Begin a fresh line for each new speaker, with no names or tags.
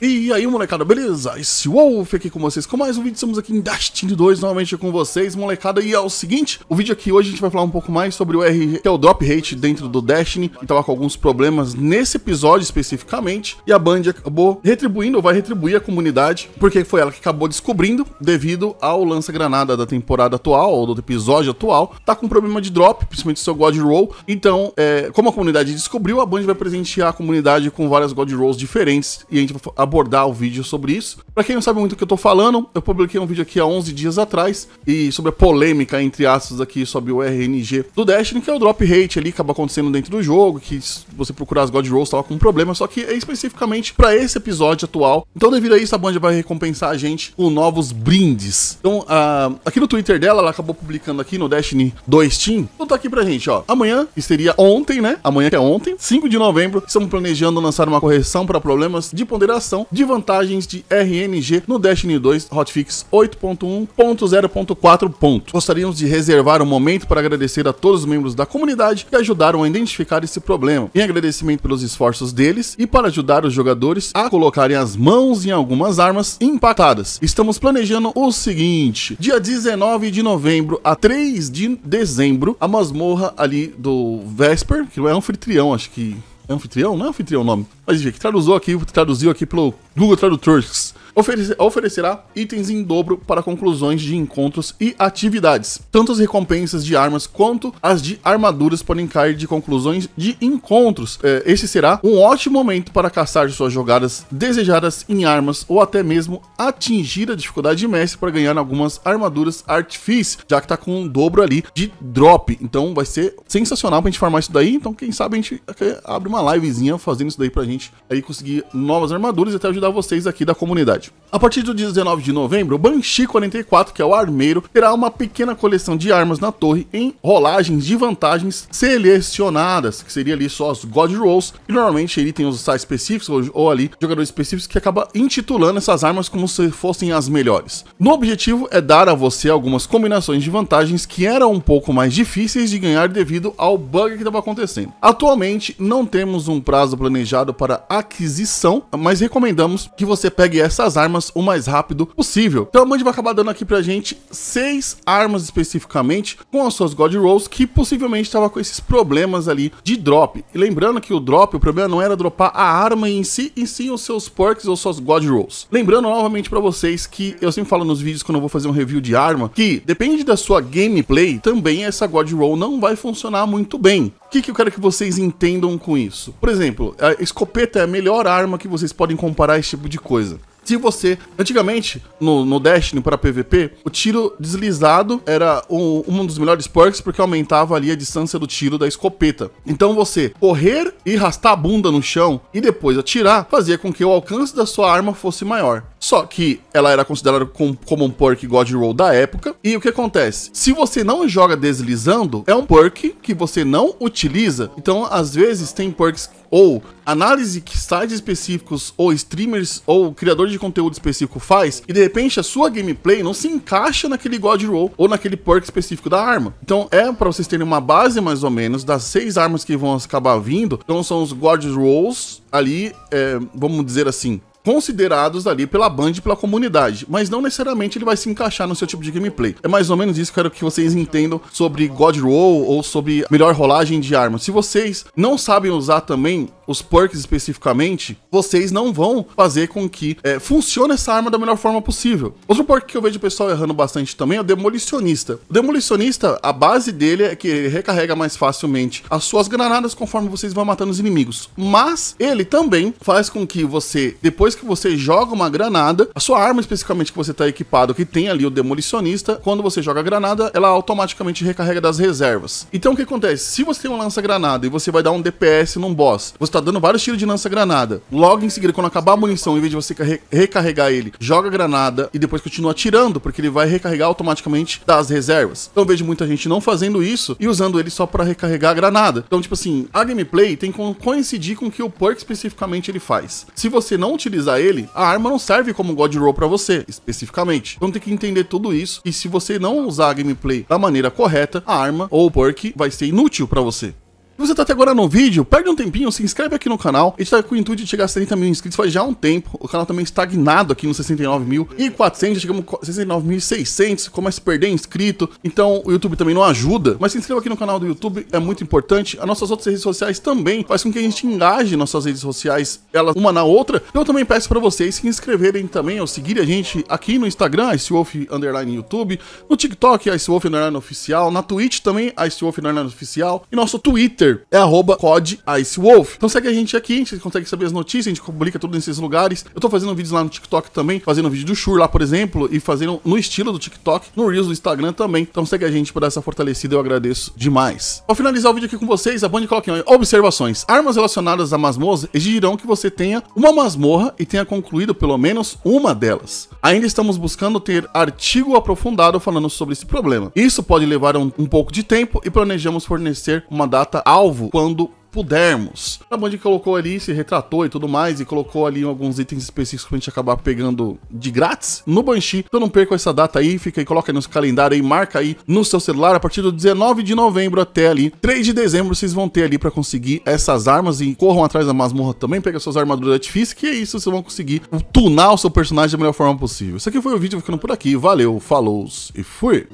E aí, molecada, beleza? Esse Wolf aqui com vocês com mais um vídeo. Estamos aqui em Destiny 2 novamente com vocês, molecada. E é o seguinte, o vídeo aqui hoje a gente vai falar um pouco mais sobre o R, que é o drop rate dentro do Destiny, que tava com alguns problemas nesse episódio especificamente. E a Band acabou retribuindo, ou vai retribuir a comunidade, porque foi ela que acabou descobrindo, devido ao lança-granada da temporada atual, ou do episódio atual, tá com problema de drop, principalmente seu God Roll. Então, é, como a comunidade descobriu, a Band vai presentear a comunidade com várias God Rolls diferentes. E a gente vai abordar o vídeo sobre isso. Para quem não sabe muito do que eu tô falando, eu publiquei um vídeo aqui há 11 dias atrás e sobre a polêmica entre aspas aqui sobre o RNG do Destiny, que é o drop rate ali, acaba acontecendo dentro do jogo, que você procurar as God Rolls tava com um problema, só que é especificamente para esse episódio atual. Então, devido a isso, a Band vai recompensar a gente com novos brindes. Então, uh, aqui no Twitter dela, ela acabou publicando aqui no Destiny 2 Team. Então tá aqui pra gente, ó. Amanhã, que seria ontem, né? Amanhã que é ontem, 5 de novembro, estamos planejando lançar uma correção para problemas de ponderação atualização de vantagens de RNG no Destiny 2 Hotfix 8.1.0.4. Gostaríamos de reservar um momento para agradecer a todos os membros da comunidade que ajudaram a identificar esse problema. Em agradecimento pelos esforços deles e para ajudar os jogadores a colocarem as mãos em algumas armas impactadas. Estamos planejando o seguinte: dia 19 de novembro a 3 de dezembro, a masmorra ali do Vesper, que não é um anfitrião, acho que Anfitrião? Não é anfitrião o nome. Mas enfim, que traduzou aqui, traduziu aqui pelo Google Tradutores oferecerá itens em dobro para conclusões de encontros e atividades. Tanto as recompensas de armas quanto as de armaduras podem cair de conclusões de encontros. É, esse será um ótimo momento para caçar suas jogadas desejadas em armas ou até mesmo atingir a dificuldade de mestre para ganhar algumas armaduras artifício, já que está com um dobro ali de drop. Então vai ser sensacional para a gente farmar isso daí. Então quem sabe a gente abre uma livezinha fazendo isso daí para a gente aí conseguir novas armaduras e até ajudar vocês aqui da comunidade. A partir do 19 de novembro, o Banshee 44, que é o armeiro, terá uma pequena coleção de armas na torre em rolagens de vantagens selecionadas, que seria ali só as God Rolls, e normalmente ele tem os sites específicos ou, ou ali jogadores específicos que acaba intitulando essas armas como se fossem as melhores. No objetivo é dar a você algumas combinações de vantagens que eram um pouco mais difíceis de ganhar devido ao bug que estava acontecendo. Atualmente não temos um prazo planejado para aquisição, mas recomendamos que você pegue essas armas o mais rápido possível. Então a Mandy vai acabar dando aqui pra gente seis armas especificamente com as suas God Rolls que possivelmente estava com esses problemas ali de drop. E lembrando que o drop, o problema não era dropar a arma em si, e sim os seus perks ou suas God Rolls. Lembrando novamente para vocês que eu sempre falo nos vídeos quando eu vou fazer um review de arma que depende da sua gameplay, também essa God Roll não vai funcionar muito bem. O que, que eu quero que vocês entendam com isso? Por exemplo, a escopeta é a melhor arma que vocês podem comparar esse tipo de coisa se você. Antigamente, no, no Destiny para PVP, o tiro deslizado era um, um dos melhores perks porque aumentava ali a distância do tiro da escopeta. Então você correr e arrastar a bunda no chão e depois atirar fazia com que o alcance da sua arma fosse maior. Só que ela era considerada como um perk God Roll da época. E o que acontece? Se você não joga deslizando, é um perk que você não utiliza. Então, às vezes, tem perks ou análise que sites específicos ou streamers ou criador de conteúdo específico faz e de repente a sua gameplay não se encaixa naquele God Roll ou naquele perk específico da arma. Então é para vocês terem uma base mais ou menos das seis armas que vão acabar vindo. Então são os God Rolls ali, é, vamos dizer assim, considerados ali pela Band e pela comunidade, mas não necessariamente ele vai se encaixar no seu tipo de gameplay. É mais ou menos isso que eu quero que vocês entendam sobre God Roll ou sobre melhor rolagem de arma. Se vocês não sabem usar também os perks especificamente, vocês não vão fazer com que é, funcione essa arma da melhor forma possível. Outro perk que eu vejo o pessoal errando bastante também é o Demolicionista. O Demolicionista, a base dele é que ele recarrega mais facilmente as suas granadas conforme vocês vão matando os inimigos, mas ele também faz com que você, depois que você joga uma granada, a sua arma especificamente que você está equipado, que tem ali o demolicionista, quando você joga a granada, ela automaticamente recarrega das reservas. Então o que acontece? Se você tem uma lança-granada e você vai dar um DPS num boss, você está dando vários tiros de lança-granada, logo em seguida, quando acabar a munição, em vez de você recarregar ele, joga a granada e depois continua atirando, porque ele vai recarregar automaticamente das reservas. Então eu vejo muita gente não fazendo isso e usando ele só para recarregar a granada. Então, tipo assim, a gameplay tem que coincidir com o que o perk especificamente ele faz. Se você não utilizar ele, a arma não serve como God Roll para você, especificamente. Então tem que entender tudo isso, e se você não usar a gameplay da maneira correta, a arma ou o perk vai ser inútil para você. Se você tá até agora no vídeo, perde um tempinho, se inscreve aqui no canal. A gente tá com o intuito de chegar a 70 mil inscritos faz já um tempo. O canal também é estagnado aqui nos 69.400, já chegamos a 69.600, começa a perder inscrito. Então o YouTube também não ajuda. Mas se inscreva aqui no canal do YouTube, é muito importante. As nossas outras redes sociais também faz com que a gente engaje nossas redes sociais, elas uma na outra. Então, eu também peço para vocês se inscreverem também ou seguir a gente aqui no Instagram, IceWolf Underline YouTube, no TikTok, IceWolf Underline Oficial, na Twitch também, IceWolf Underline Oficial, e nosso Twitter Twitter é arroba CodIceWolf. Então segue a gente aqui, a gente consegue saber as notícias, a gente publica tudo nesses lugares. Eu tô fazendo vídeos lá no TikTok também, fazendo vídeo do Shur lá, por exemplo, e fazendo no estilo do TikTok, no Reels do Instagram também. Então segue a gente por essa fortalecida, eu agradeço demais. Vou finalizar o vídeo aqui com vocês, a Band coloca aqui, observações. Armas relacionadas à masmorra exigirão que você tenha uma masmorra e tenha concluído pelo menos uma delas. Ainda estamos buscando ter artigo aprofundado falando sobre esse problema. Isso pode levar um, um pouco de tempo e planejamos fornecer uma data ao alvo quando pudermos. A Band colocou ali, se retratou e tudo mais, e colocou ali alguns itens específicos pra gente acabar pegando de grátis no Banshee. Então não perca essa data aí, fica aí, coloca aí no seu calendário aí, marca aí no seu celular a partir do 19 de novembro até ali 3 de dezembro vocês vão ter ali para conseguir essas armas e corram atrás da masmorra também, pega suas armaduras de artifício, que é isso, vocês vão conseguir tunar o seu personagem da melhor forma possível. Isso aqui foi o vídeo, ficando por aqui. Valeu, falou e fui!